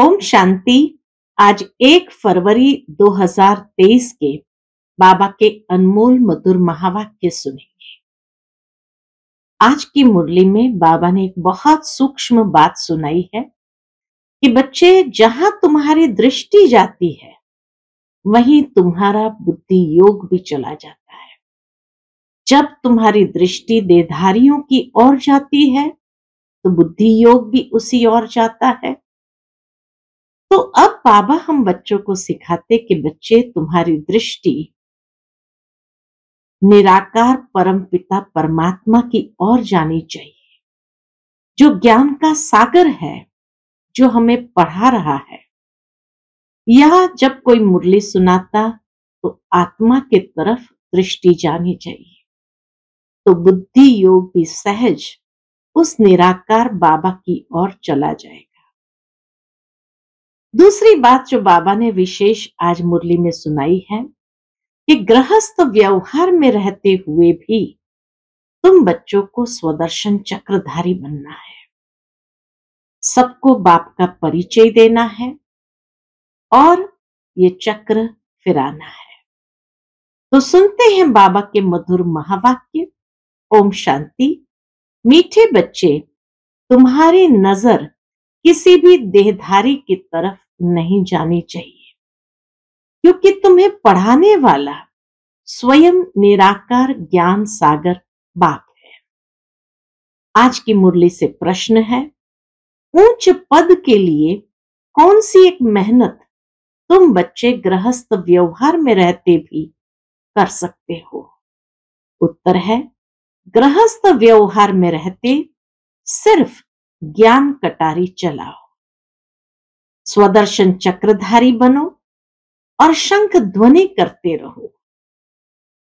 ओम शांति आज एक फरवरी 2023 के बाबा के अनमोल मधुर महावाक्य सुनेंगे आज की मुरली में बाबा ने एक बहुत सूक्ष्म बात सुनाई है कि बच्चे जहां तुम्हारी दृष्टि जाती है वहीं तुम्हारा बुद्धि योग भी चला जाता है जब तुम्हारी दृष्टि देधारियों की ओर जाती है तो बुद्धि योग भी उसी ओर जाता है तो अब बाबा हम बच्चों को सिखाते कि बच्चे तुम्हारी दृष्टि निराकार परमपिता परमात्मा की ओर जानी चाहिए जो ज्ञान का सागर है जो हमें पढ़ा रहा है या जब कोई मुरली सुनाता तो आत्मा के तरफ दृष्टि जानी चाहिए तो बुद्धि योग भी सहज उस निराकार बाबा की ओर चला जाएगा दूसरी बात जो बाबा ने विशेष आज मुरली में सुनाई है कि गृहस्थ व्यवहार में रहते हुए भी तुम बच्चों को स्वदर्शन चक्रधारी बनना है सबको बाप का परिचय देना है और ये चक्र फिराना है तो सुनते हैं बाबा के मधुर महावाक्य ओम शांति मीठे बच्चे तुम्हारी नजर किसी भी देहधारी की तरफ नहीं जानी चाहिए क्योंकि तुम्हें पढ़ाने वाला स्वयं निराकार ज्ञान सागर बाप है आज की मुरली से प्रश्न है उच्च पद के लिए कौन सी एक मेहनत तुम बच्चे गृहस्थ व्यवहार में रहते भी कर सकते हो उत्तर है गृहस्थ व्यवहार में रहते सिर्फ ज्ञान कटारी चलाओ स्वदर्शन चक्रधारी बनो और शंख ध्वनि करते रहो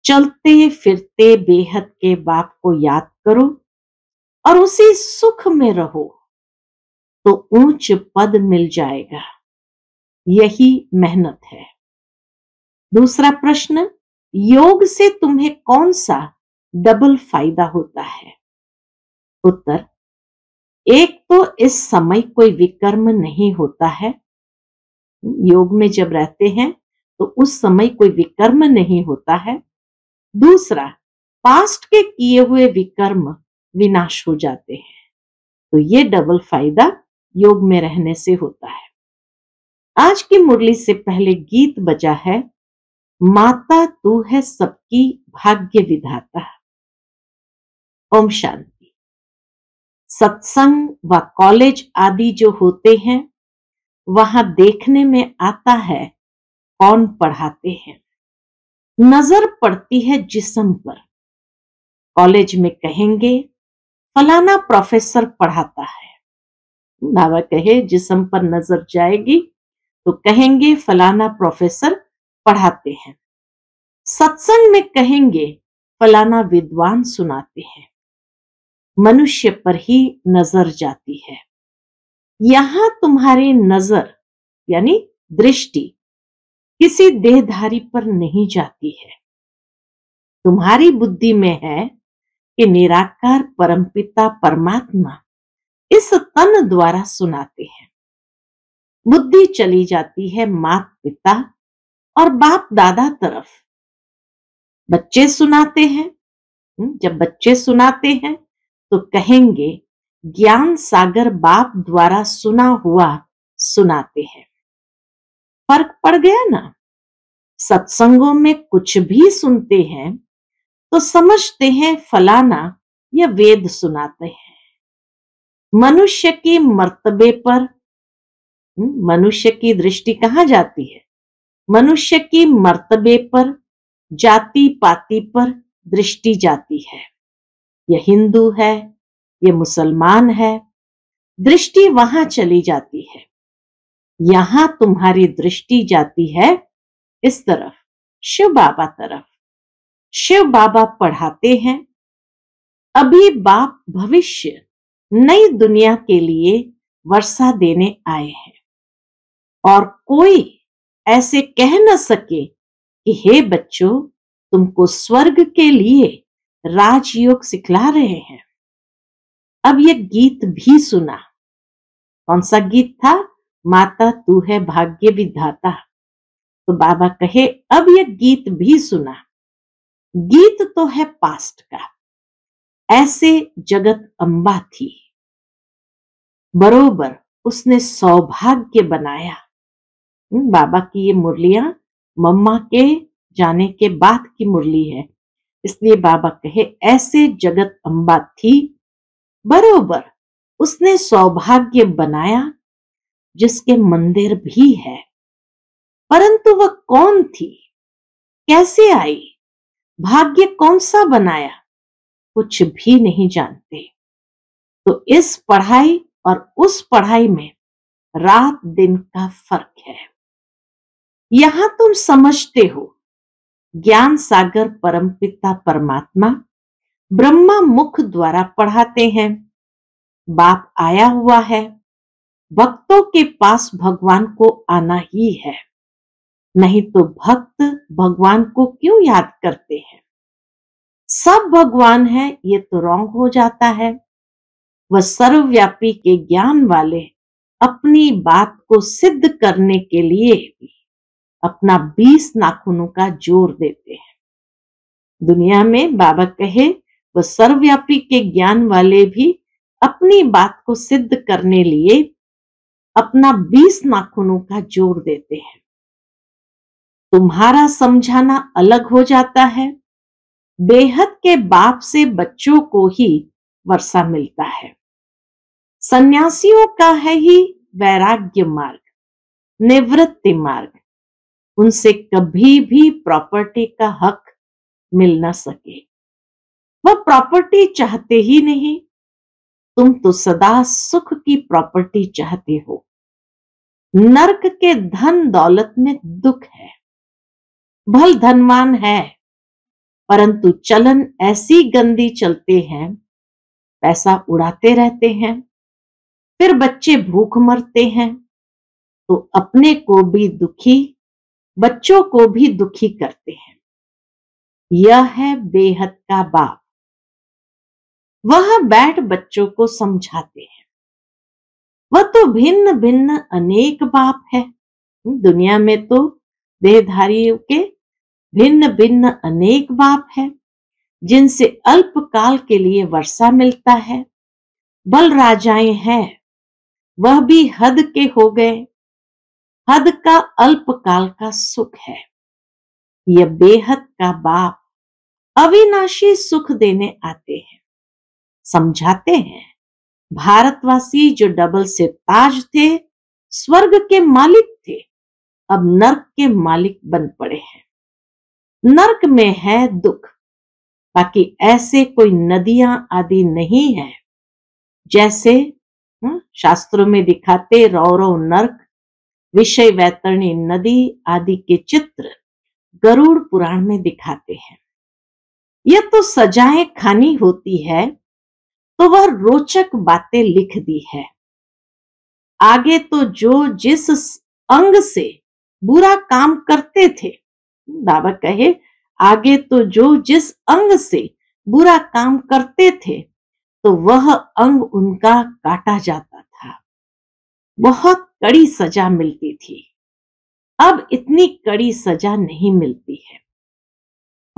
चलते फिरते बेहद के बाप को याद करो और उसी सुख में रहो तो ऊंच पद मिल जाएगा यही मेहनत है दूसरा प्रश्न योग से तुम्हें कौन सा डबल फायदा होता है उत्तर एक तो इस समय कोई विकर्म नहीं होता है योग में जब रहते हैं तो उस समय कोई विकर्म नहीं होता है दूसरा पास्ट के किए हुए विकर्म विनाश हो जाते हैं तो ये डबल फायदा योग में रहने से होता है आज की मुरली से पहले गीत बजा है माता तू है सबकी भाग्य विधाता ओम शांति सत्संग व कॉलेज आदि जो होते हैं वहां देखने में आता है कौन पढ़ाते हैं नजर पड़ती है जिसम पर कॉलेज में कहेंगे फलाना प्रोफेसर पढ़ाता है नावा कहे जिसम पर नजर जाएगी तो कहेंगे फलाना प्रोफेसर पढ़ाते हैं सत्संग में कहेंगे फलाना विद्वान सुनाते हैं मनुष्य पर ही नजर जाती है यहां तुम्हारी नजर यानी दृष्टि किसी देहधारी पर नहीं जाती है तुम्हारी बुद्धि में है कि निराकार परमपिता परमात्मा इस तन द्वारा सुनाते हैं बुद्धि चली जाती है मात पिता और बाप दादा तरफ बच्चे सुनाते हैं हम्म, जब बच्चे सुनाते हैं तो कहेंगे ज्ञान सागर बाप द्वारा सुना हुआ सुनाते हैं फर्क पड़ गया ना सत्संगों में कुछ भी सुनते हैं तो समझते हैं फलाना या वेद सुनाते हैं मनुष्य के मर्तबे पर हम्म, मनुष्य की दृष्टि कहाँ जाती है मनुष्य की मर्तबे पर जाति पाति पर दृष्टि जाती है ये हिंदू है ये मुसलमान है दृष्टि वहां चली जाती है यहां तुम्हारी दृष्टि जाती है इस तरफ शिव बाबा तरफ शिव बाबा पढ़ाते हैं अभी बाप भविष्य नई दुनिया के लिए वर्षा देने आए हैं और कोई ऐसे कह न सके कि हे बच्चों तुमको स्वर्ग के लिए राजयोग सिखला रहे हैं अब ये गीत भी सुना कौन सा गीत था माता तू है भाग्य विधाता तो बाबा कहे अब ये गीत भी सुना गीत तो है पास्ट का ऐसे जगत अंबा थी बरोबर उसने सौभाग्य बनाया हम्म, बाबा की ये मुरलियां मम्मा के जाने के बाद की मुरली है इसलिए बाबा कहे ऐसे जगत अम्बा थी बरोबर उसने सौभाग्य बनाया जिसके मंदिर भी है परंतु वह कौन थी कैसे आई भाग्य कौन सा बनाया कुछ भी नहीं जानते तो इस पढ़ाई और उस पढ़ाई में रात दिन का फर्क है यहां तुम समझते हो ज्ञान सागर परम पिता परमात्मा ब्रह्मा मुख द्वारा पढ़ाते हैं बाप आया हुआ है भक्तों के पास भगवान को आना ही है नहीं तो भक्त भगवान को क्यों याद करते हैं सब भगवान है ये तो रॉन्ग हो जाता है वह सर्वव्यापी के ज्ञान वाले अपनी बात को सिद्ध करने के लिए भी अपना बीस नाखूनों का जोर देते हैं दुनिया में बाबा कहे वह सर्वव्यापी के ज्ञान वाले भी अपनी बात को सिद्ध करने लिए अपना बीस नाखूनों का जोर देते हैं तुम्हारा समझाना अलग हो जाता है बेहद के बाप से बच्चों को ही वर्षा मिलता है सन्यासियों का है ही वैराग्य मार्ग निवृत्ति मार्ग उनसे कभी भी प्रॉपर्टी का हक मिल ना सके वह प्रॉपर्टी चाहते ही नहीं तुम तो सदा सुख की प्रॉपर्टी चाहते हो नरक के धन दौलत में दुख है भल धनवान है परंतु चलन ऐसी गंदी चलते हैं पैसा उड़ाते रहते हैं फिर बच्चे भूख मरते हैं तो अपने को भी दुखी बच्चों को भी दुखी करते हैं यह है बेहद का बाप वह बैठ बच्चों को समझाते हैं वह तो भिन्न भिन्न अनेक बाप है दुनिया में तो देहधारियों के भिन्न भिन्न अनेक बाप है जिनसे अल्पकाल के लिए वर्षा मिलता है बल राजाएं हैं वह भी हद के हो गए हद का अल्पकाल का सुख है यह बेहद का बाप अविनाशी सुख देने आते हैं समझाते हैं भारतवासी जो डबल से ताज थे स्वर्ग के मालिक थे अब नर्क के मालिक बन पड़े हैं नर्क में है दुख बाकी ऐसे कोई नदियां आदि नहीं है जैसे हम्म, शास्त्रों में दिखाते रौरव नर्क विषय वैतरणी नदी आदि के चित्र गरुड़ पुराण में दिखाते हैं यह तो सजाएं खानी होती है तो वह रोचक बातें लिख दी है आगे तो जो जिस अंग से बुरा काम करते थे बाबा कहे आगे तो जो जिस अंग से बुरा काम करते थे तो वह अंग उनका काटा जाता था बहुत कड़ी सजा मिलती थी अब इतनी कड़ी सजा नहीं मिलती है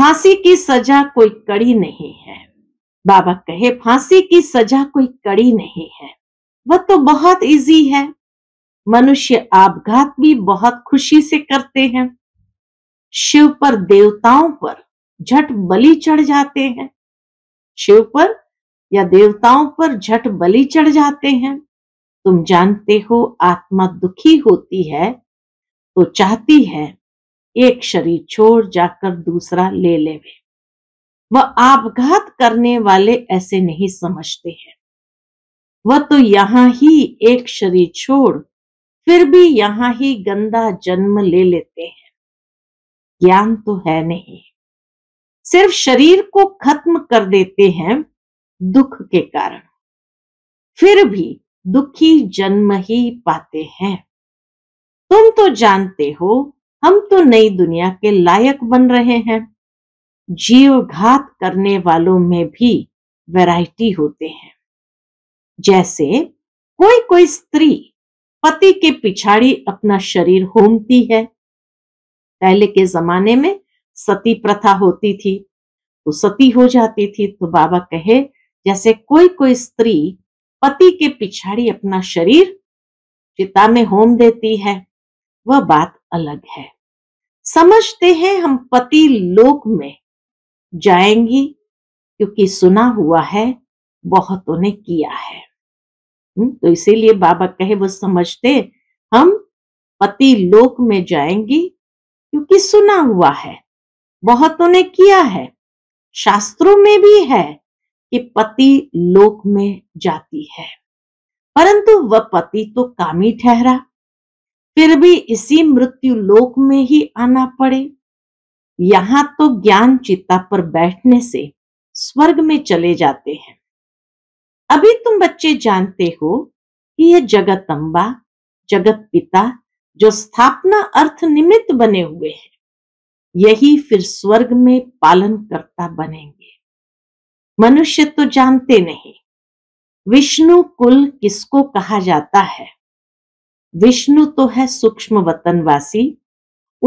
फांसी की सजा कोई कड़ी नहीं है बाबा कहे फांसी की सजा कोई कड़ी नहीं है वह तो बहुत इजी है मनुष्य आपघात भी बहुत खुशी से करते हैं शिव पर देवताओं पर झट बलि चढ़ जाते हैं शिव पर या देवताओं पर झट बलि चढ़ जाते हैं तुम जानते हो आत्मा दुखी होती है तो चाहती है एक शरीर छोड़ जाकर दूसरा ले लेवे वह आपघात करने वाले ऐसे नहीं समझते हैं वह तो यहाँ ही एक शरीर छोड़ फिर भी यहाँ ही गंदा जन्म ले लेते हैं ज्ञान तो है नहीं सिर्फ शरीर को खत्म कर देते हैं दुख के कारण फिर भी दुखी जन्म ही पाते हैं तुम तो जानते हो हम तो नई दुनिया के लायक बन रहे हैं जीव घात करने वालों में भी वैरायटी होते हैं जैसे कोई कोई स्त्री पति के पिछाड़ी अपना शरीर होमती है पहले के जमाने में सती प्रथा होती थी तो सती हो जाती थी तो बाबा कहे जैसे कोई कोई स्त्री पति के पिछाड़ी अपना शरीर चिता में होम देती है वह बात अलग है समझते हैं हम पति लोक में जाएंगी क्योंकि सुना हुआ है बहुतों ने किया है हम्म, तो इसीलिए बाबा कहे वो समझते हम पति लोक में जाएंगी क्योंकि सुना हुआ है बहुतों ने किया है शास्त्रों में भी है कि पति लोक में जाती है परंतु वह पति तो कामी ठहरा फिर भी इसी मृत्यु लोक में ही आना पड़े यहां तो ज्ञान चिता पर बैठने से स्वर्ग में चले जाते हैं अभी तुम बच्चे जानते हो कि यह जगत अंबा जगत पिता जो स्थापना अर्थ निमित्त बने हुए हैं यही फिर स्वर्ग में पालन करता बनेंगे मनुष्य तो जानते नहीं विष्णु कुल किसको कहा जाता है विष्णु तो है सूक्ष्म वतनवासी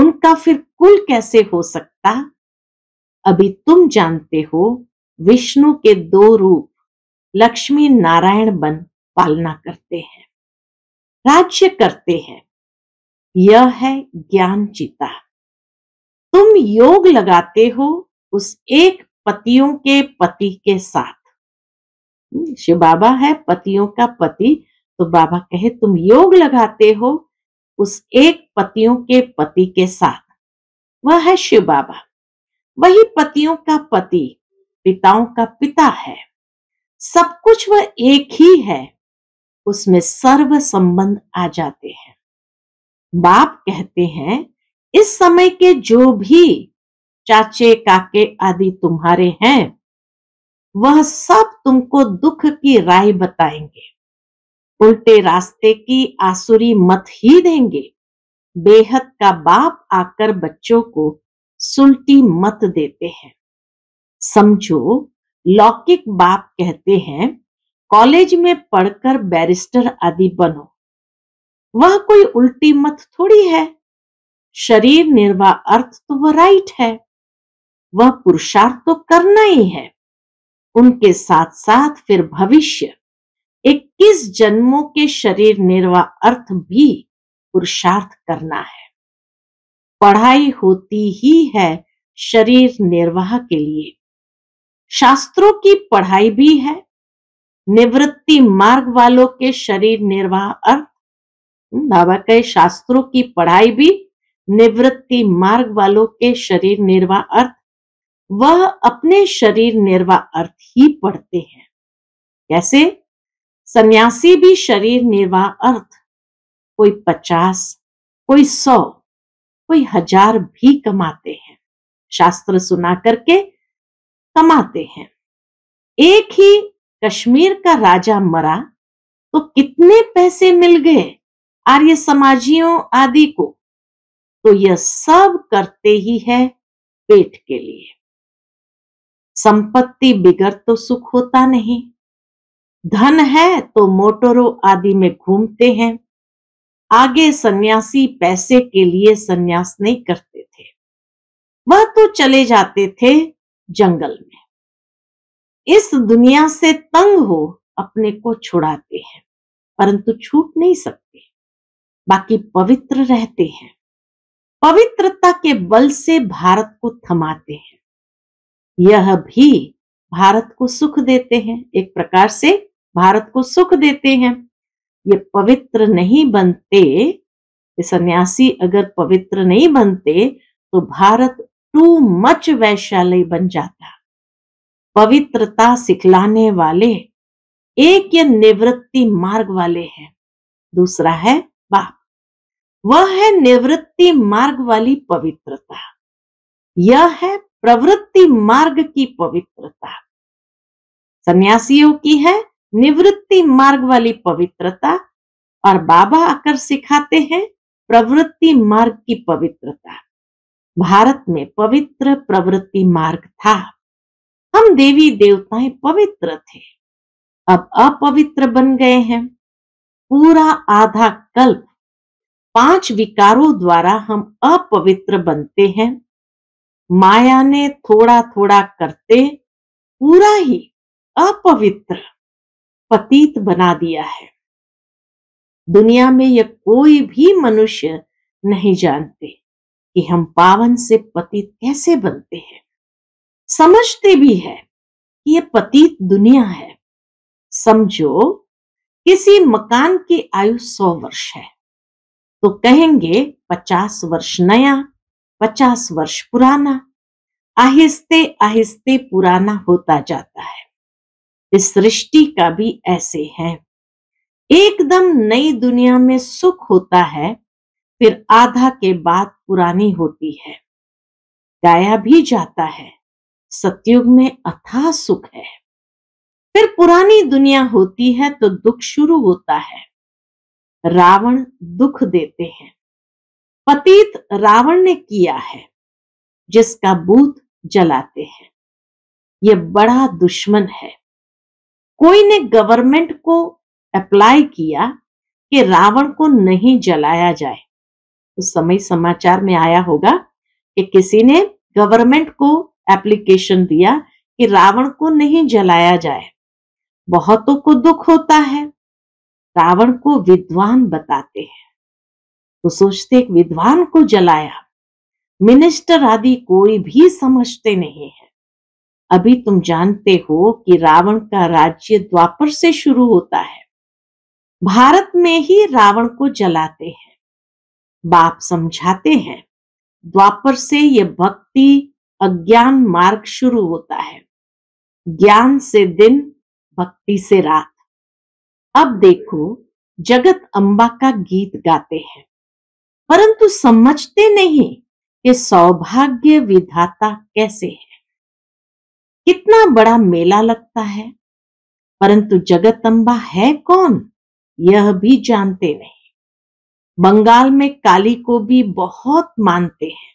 उनका फिर कुल कैसे हो सकता अभी तुम जानते हो विष्णु के दो रूप लक्ष्मी नारायण बन पालना करते हैं राज्य करते हैं यह है ज्ञान चिता तुम योग लगाते हो उस एक पतियों के पति के साथ हम्म, शिव बाबा है पतियों का पति तो बाबा कहे तुम योग लगाते हो उस एक पतियों के पति के साथ वह है शिव बाबा वही पतियों का पति पिताओं का पिता है सब कुछ वह एक ही है उसमें सर्व संबंध आ जाते हैं बाप कहते हैं इस समय के जो भी चाचे काके आदि तुम्हारे हैं वह सब तुमको दुख की राय बताएंगे उल्टे रास्ते की आसुरी मत ही देंगे बेहद का बाप आकर बच्चों को सुलटी मत देते हैं समझो लौकिक बाप कहते हैं कॉलेज में पढ़कर बैरिस्टर आदि बनो वह कोई उल्टी मत थोड़ी है शरीर निर्वाह अर्थ तो वह राइट है वह पुरुषार्थ तो करना ही है उनके साथ साथ फिर भविष्य इक्कीस जन्मों के शरीर निर्वाह अर्थ भी पुरुषार्थ करना है पढ़ाई होती ही है शरीर निर्वाह के लिए शास्त्रों की पढ़ाई भी है निवृत्ति मार्ग वालों के शरीर निर्वाह अर्थ हम्म, बाबा कहे शास्त्रों की पढ़ाई भी निवृत्ति मार्ग वालों के शरीर निर्वाह अर्थ वह अपने शरीर निर्वा अर्थ ही पढ़ते हैं कैसे सन्यासी भी शरीर निर्वाह अर्थ कोई पचास कोई सौ कोई हजार भी कमाते हैं शास्त्र सुना करके कमाते हैं एक ही कश्मीर का राजा मरा तो कितने पैसे मिल गए आर्य समाजियों आदि को तो यह सब करते ही है पेट के लिए संपत्ति बिगड़ तो सुख होता नहीं धन है तो मोटरों आदि में घूमते हैं आगे सन्यासी पैसे के लिए सन्यास नहीं करते थे वह तो चले जाते थे जंगल में इस दुनिया से तंग हो अपने को छुड़ाते हैं परंतु छूट नहीं सकते बाकी पवित्र रहते हैं पवित्रता के बल से भारत को थमाते हैं यह भी भारत को सुख देते हैं एक प्रकार से भारत को सुख देते हैं ये पवित्र नहीं बनते ये सन्यासी अगर पवित्र नहीं बनते तो भारत टू मच वैशालय बन जाता पवित्रता सिखलाने वाले एक ये निवृत्ति मार्ग वाले हैं दूसरा है बाप वह है निवृत्ति मार्ग वाली पवित्रता यह है प्रवृत्ति मार्ग की पवित्रता सन्यासियों की है निवृत्ति मार्ग वाली पवित्रता और बाबा आकर सिखाते हैं प्रवृत्ति मार्ग की पवित्रता भारत में पवित्र प्रवृत्ति मार्ग था हम देवी देवताएं पवित्र थे अब अपवित्र बन गए हैं पूरा आधा कल्प पांच विकारों द्वारा हम अपवित्र बनते हैं माया ने थोड़ा थोड़ा करते पूरा ही अपवित्र पतित बना दिया है दुनिया में यह कोई भी मनुष्य नहीं जानते कि हम पावन से पतित कैसे बनते हैं समझते भी है कि यह पतित दुनिया है समझो किसी मकान की आयु सौ वर्ष है तो कहेंगे पचास वर्ष नया पचास वर्ष पुराना आहिस्ते आहिस्ते पुराना होता जाता है इस सृष्टि का भी ऐसे है एकदम नई दुनिया में सुख होता है फिर आधा के बाद पुरानी होती है गाया भी जाता है सतयुग में अथाह सुख है फिर पुरानी दुनिया होती है तो दुख शुरू होता है रावण दुख देते हैं पतित रावण ने किया है जिसका बूथ जलाते हैं ये बड़ा दुश्मन है कोई ने गवर्नमेंट को अप्लाई किया कि रावण को नहीं जलाया जाए उस समय समाचार में आया होगा कि किसी ने गवर्नमेंट को एप्लीकेशन दिया कि रावण को नहीं जलाया जाए बहुतों को दुख होता है रावण को विद्वान बताते हैं तो सोचते एक विद्वान को जलाया मिनिस्टर आदि कोई भी समझते नहीं है अभी तुम जानते हो कि रावण का राज्य द्वापर से शुरू होता है भारत में ही रावण को जलाते हैं बाप समझाते हैं द्वापर से यह भक्ति अज्ञान मार्ग शुरू होता है ज्ञान से दिन भक्ति से रात अब देखो जगत अम्बा का गीत गाते हैं परंतु समझते नहीं कि सौभाग्य विधाता कैसे है कितना बड़ा मेला लगता है परंतु जगतम्बा है कौन यह भी जानते नहीं बंगाल में काली को भी बहुत मानते हैं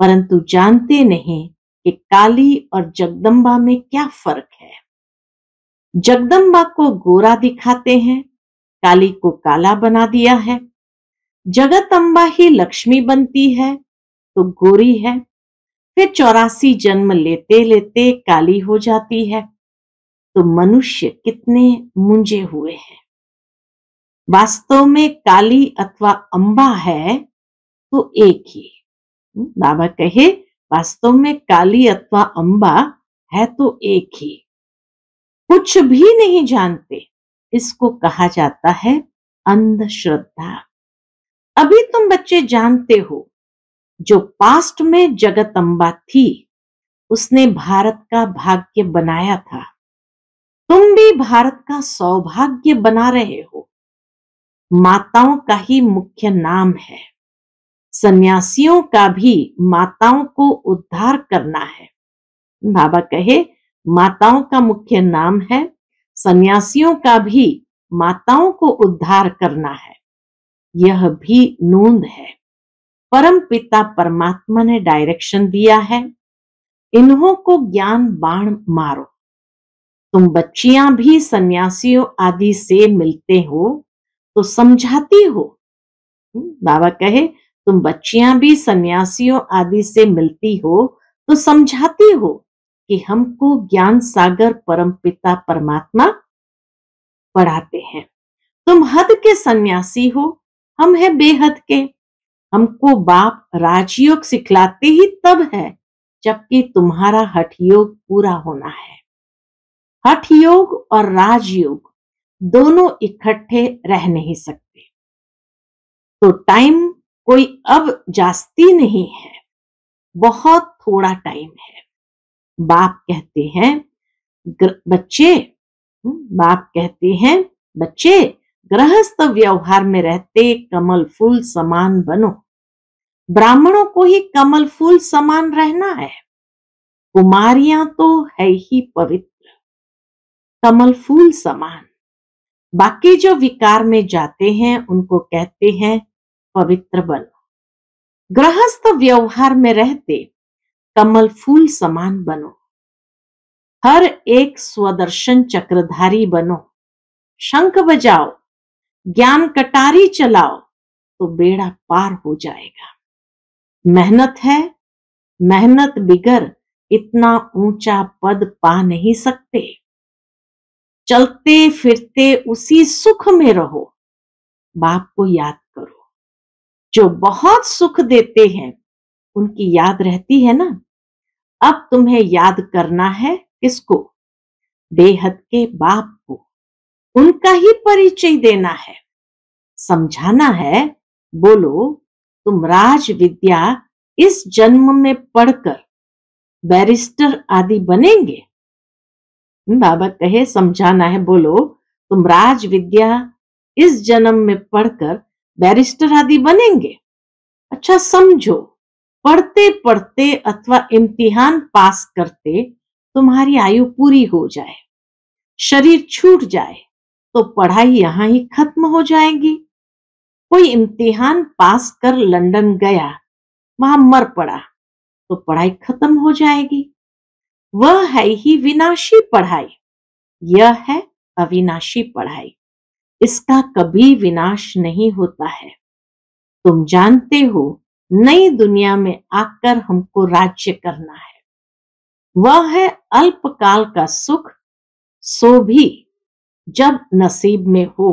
परंतु जानते नहीं कि काली और जगदम्बा में क्या फर्क है जगदम्बा को गोरा दिखाते हैं काली को काला बना दिया है जगत अंबा ही लक्ष्मी बनती है तो गोरी है फिर चौरासी जन्म लेते लेते काली हो जाती है तो मनुष्य कितने मुंजे हुए हैं वास्तव में काली अथवा अंबा है तो एक ही हम्म, बाबा कहे वास्तव में काली अथवा अंबा है तो एक ही कुछ भी नहीं जानते इसको कहा जाता है अंधश्रद्धा अभी तुम बच्चे जानते हो जो पास्ट में जगत अंबा थी उसने भारत का भाग्य बनाया था तुम भी भारत का सौभाग्य बना रहे हो माताओं का ही मुख्य नाम है सन्यासियों का भी माताओं को उद्धार करना है बाबा कहे माताओं का मुख्य नाम है सन्यासियों का भी माताओं को उद्धार करना है यह भी नोंद है परम पिता परमात्मा ने डायरेक्शन दिया है इन्हों को ज्ञान बाण मारो तुम बच्चियां भी सन्यासियों आदि से मिलते हो तो समझाती हो हम्म, बाबा कहे तुम बच्चियां भी सन्यासियों आदि से मिलती हो तो समझाती हो कि हमको ज्ञान सागर परम पिता परमात्मा पढ़ाते हैं तुम हद के सन्यासी हो हम है बेहद के हमको बाप राजयोग सिखलाते ही तब है जबकि तुम्हारा हठ योग पूरा होना है हठ योग और राजयोग दोनों इकट्ठे रह नहीं सकते तो टाइम कोई अब जास्ती नहीं है बहुत थोड़ा टाइम है बाप कहते हैं बच्चे हम्म, बाप कहते हैं बच्चे गृहस्थ व्यवहार में रहते कमल फूल समान बनो ब्राह्मणों को ही कमल फूल समान रहना है कुमारियां तो है ही पवित्र कमल फूल समान बाकी जो विकार में जाते हैं उनको कहते हैं पवित्र बनो गृहस्थ व्यवहार में रहते कमल फूल समान बनो हर एक स्वदर्शन चक्रधारी बनो शंख बजाओ ज्ञान कटारी चलाओ तो बेड़ा पार हो जाएगा मेहनत है मेहनत बिगर इतना ऊंचा पद पा नहीं सकते चलते फिरते उसी सुख में रहो बाप को याद करो जो बहुत सुख देते हैं उनकी याद रहती है ना अब तुम्हें याद करना है किसको बेहद के बाप को उनका ही परिचय देना है समझाना है बोलो तुम राज विद्या इस जन्म में पढ़कर बैरिस्टर आदि बनेंगे बाबा कहे समझाना है बोलो तुम राज विद्या इस जन्म में पढ़कर बैरिस्टर आदि बनेंगे अच्छा समझो पढ़ते पढ़ते अथवा इम्तिहान पास करते तुम्हारी आयु पूरी हो जाए शरीर छूट जाए तो पढ़ाई यहाँ ही खत्म हो जाएगी कोई इम्तिहान पास कर लंदन गया वहां मर पड़ा तो पढ़ाई खत्म हो जाएगी वह है ही विनाशी पढ़ाई यह है अविनाशी पढ़ाई इसका कभी विनाश नहीं होता है तुम जानते हो नई दुनिया में आकर हमको राज्य करना है वह है अल्पकाल का सुख सो भी जब नसीब में हो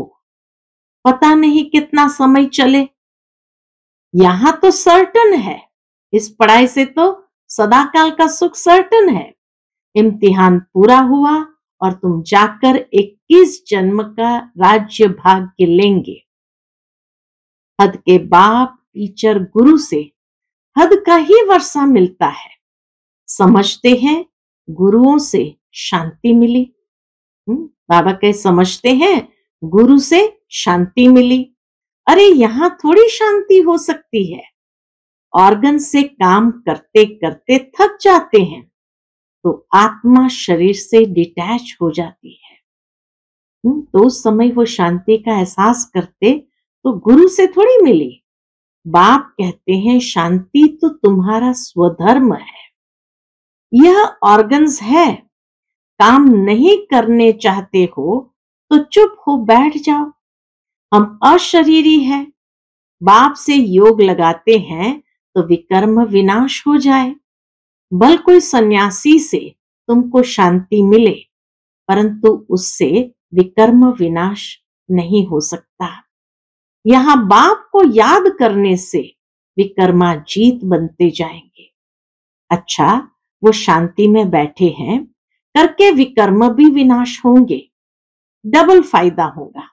पता नहीं कितना समय चले यहां तो सर्टन है इस पढ़ाई से तो सदाकाल का सुख सर्टन है इम्तिहान पूरा हुआ और तुम जाकर 21 जन्म का राज्य भाग्य लेंगे हद के बाप टीचर गुरु से हद का ही वर्षा मिलता है समझते हैं गुरुओं से शांति मिली हुँ? हम्म, बाबा के समझते हैं गुरु से शांति मिली अरे यहाँ थोड़ी शांति हो सकती है ऑर्गन से काम करते करते थक जाते हैं तो आत्मा शरीर से डिटैच हो जाती है हम्म, तो उस समय वो शांति का एहसास करते तो गुरु से थोड़ी मिली बाप कहते हैं शांति तो तुम्हारा स्वधर्म है यह ऑर्गन्स है काम नहीं करने चाहते हो तो चुप हो बैठ जाओ हम अशरीरी है बाप से योग लगाते हैं तो विकर्म विनाश हो जाए बल कोई सन्यासी से तुमको शांति मिले परंतु उससे विकर्म विनाश नहीं हो सकता यहां बाप को याद करने से विकर्मा जीत बनते जाएंगे अच्छा वो शांति में बैठे हैं करके विकर्म भी विनाश होंगे डबल फायदा होगा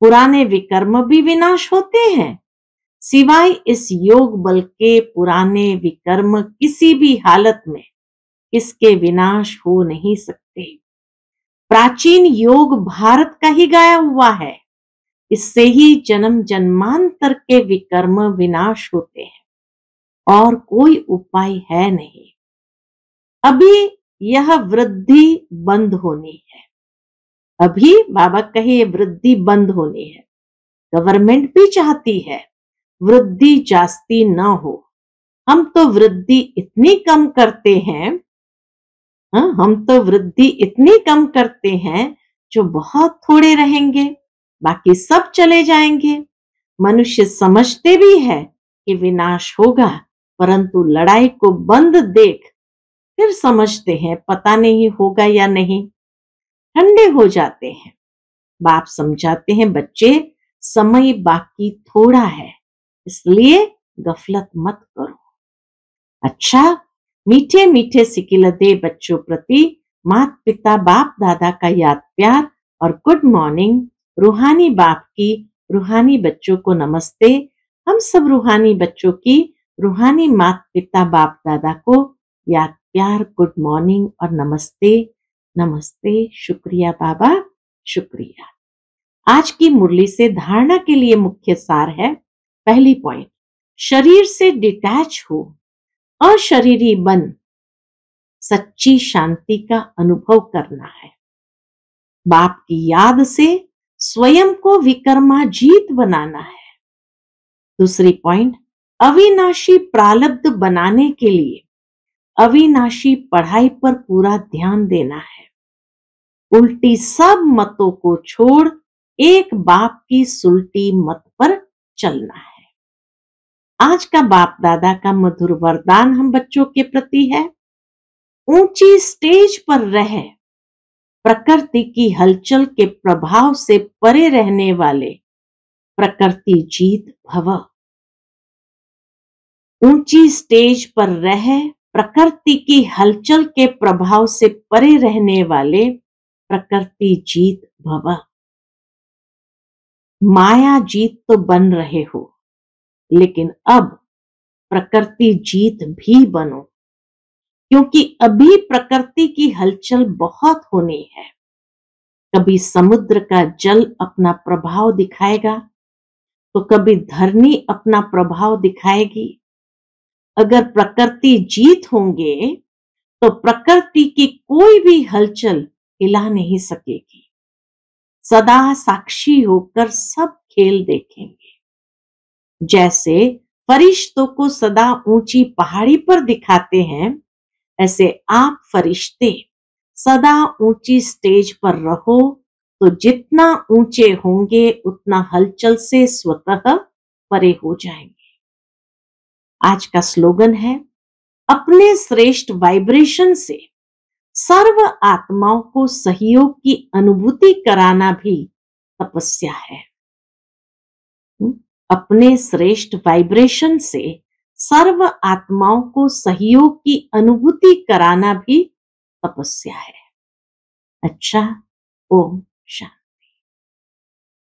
पुराने विकर्म भी विनाश होते हैं सिवाय इस योग बल के पुराने विकर्म किसी भी हालत में इसके विनाश हो नहीं सकते प्राचीन योग भारत का ही गाया हुआ है इससे ही जन्म जन्मांतर के विकर्म विनाश होते हैं और कोई उपाय है नहीं अभी यह वृद्धि बंद होनी है अभी बाबा कहे वृद्धि बंद होनी है गवर्नमेंट भी चाहती है वृद्धि जास्ती ना हो हम तो वृद्धि इतनी कम करते हैं हाँ, हम तो वृद्धि इतनी कम करते हैं जो बहुत थोड़े रहेंगे बाकी सब चले जाएंगे मनुष्य समझते भी है कि विनाश होगा परंतु लड़ाई को बंद देख फिर समझते हैं पता नहीं होगा या नहीं ठंडे हो जाते हैं बाप समझाते हैं बच्चे समय बाकी थोड़ा है इसलिए गफलत मत करो अच्छा मीठे मीठे सिकिलते बच्चों प्रति मात पिता बाप दादा का याद प्यार और गुड मॉर्निंग रूहानी बाप की रूहानी बच्चों को नमस्ते हम सब रूहानी बच्चों की रूहानी मात पिता बाप दादा को याद प्यार गुड मॉर्निंग और नमस्ते नमस्ते शुक्रिया बाबा शुक्रिया आज की मुरली से धारणा के लिए मुख्य सार है पहली पॉइंट शरीर से डिटैच हो अशरीरी बन सच्ची शांति का अनुभव करना है बाप की याद से स्वयं को जीत बनाना है दूसरी पॉइंट अविनाशी प्रालब्ध बनाने के लिए अविनाशी पढ़ाई पर पूरा ध्यान देना है उल्टी सब मतों को छोड़ एक बाप की सुलटी मत पर चलना है आज का बाप दादा का मधुर वरदान हम बच्चों के प्रति है ऊंची स्टेज पर रह प्रकृति की हलचल के प्रभाव से परे रहने वाले प्रकृति जीत भव ऊंची स्टेज पर रह प्रकृति की हलचल के प्रभाव से परे रहने वाले प्रकृति जीत भव माया जीत तो बन रहे हो लेकिन अब प्रकृति जीत भी बनो क्योंकि अभी प्रकृति की हलचल बहुत होनी है कभी समुद्र का जल अपना प्रभाव दिखाएगा तो कभी धरनी अपना प्रभाव दिखाएगी अगर प्रकृति जीत होंगे तो प्रकृति की कोई भी हलचल हिला नहीं सकेगी सदा साक्षी होकर सब खेल देखेंगे जैसे फरिश्तों को सदा ऊंची पहाड़ी पर दिखाते हैं ऐसे आप फरिश्ते सदा ऊंची स्टेज पर रहो तो जितना ऊंचे होंगे उतना हलचल से स्वतः परे हो जाएंगे आज का स्लोगन है अपने श्रेष्ठ वाइब्रेशन से सर्व आत्माओं को सहयोग की अनुभूति कराना भी तपस्या है हम्म, अपने श्रेष्ठ वाइब्रेशन से सर्व आत्माओं को सहयोग की अनुभूति कराना भी तपस्या है अच्छा ओम शाह